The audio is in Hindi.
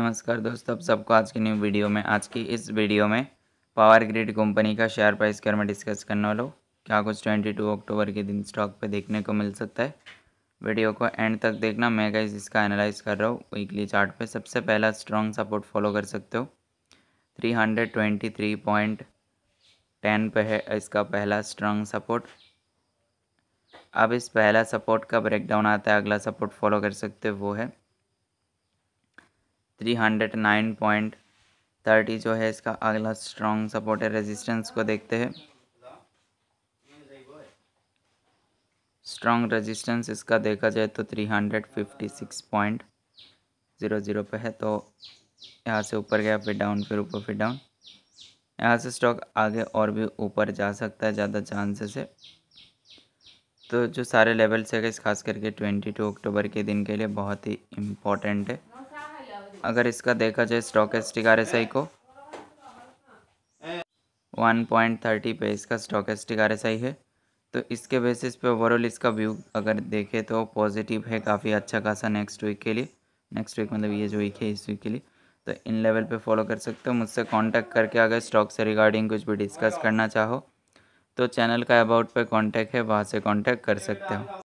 नमस्कार दोस्तों आप सबको आज की न्यू वीडियो में आज की इस वीडियो में पावर ग्रिड कंपनी का शेयर प्राइस बारे में डिस्कस करने वाला हूँ क्या कुछ 22 अक्टूबर के दिन स्टॉक पे देखने को मिल सकता है वीडियो को एंड तक देखना मैं कैसे इसका एनालाइज कर रहा हूँ वीकली चार्ट पे सबसे पहला स्ट्रॉन्ग सपोर्ट फॉलो कर सकते हो थ्री पे है इसका पहला स्ट्रॉन्ग सपोर्ट अब इस पहला सपोर्ट का ब्रेकडाउन आता है अगला सपोर्ट फॉलो कर सकते हो वो है three hundred nine point thirty जो है इसका अगला स्ट्रॉन्ग सपोर्ट है रेजिस्टेंस को देखते हैं स्ट्रॉन्ग रेजिस्टेंस इसका देखा जाए तो three hundred fifty six point zero zero पे है तो यहाँ से ऊपर गया फिर डाउन फिर ऊपर फिर डाउन यहाँ से स्टॉक आगे और भी ऊपर जा सकता है ज़्यादा चांसेस है तो जो सारे लेवल्स है इस खास करके ट्वेंटी टू अक्टूबर के दिन के लिए बहुत ही इम्पोर्टेंट है अगर इसका देखा जाए stock stochastic R S I को वन पॉइंट थर्टी पे इसका stock stochastic R S I है तो इसके बेसिस पे ओवरऑल इसका व्यू अगर देखें तो पॉजिटिव है काफ़ी अच्छा खासा नेक्स्ट वीक के लिए नेक्स्ट वीक मतलब ये जो वीक है इस वीक के लिए तो इन लेवल पे फॉलो कर सकते हो मुझसे कांटेक्ट करके अगर स्टॉक से रिगार्डिंग कुछ भी डिस्कस करना चाहो तो चैनल का अबाउट पे कांटेक्ट है वहाँ से कांटेक्ट कर सकते हो